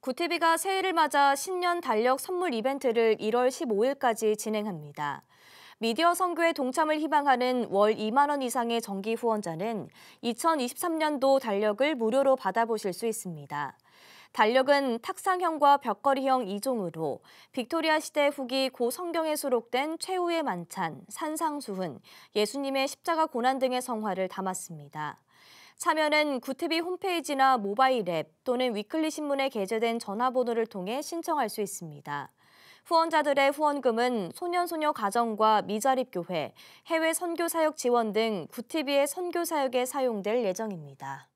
구티비가 새해를 맞아 신년 달력 선물 이벤트를 1월 15일까지 진행합니다. 미디어 선교에 동참을 희망하는 월 2만 원 이상의 정기 후원자는 2023년도 달력을 무료로 받아보실 수 있습니다. 달력은 탁상형과 벽걸이형 2종으로 빅토리아 시대 후기 고 성경에 수록된 최후의 만찬, 산상수훈, 예수님의 십자가 고난 등의 성화를 담았습니다. 참여는 구 t 비 홈페이지나 모바일 앱 또는 위클리 신문에 게재된 전화번호를 통해 신청할 수 있습니다. 후원자들의 후원금은 소년소녀 가정과 미자립교회, 해외 선교사역 지원 등 구TV의 선교사역에 사용될 예정입니다.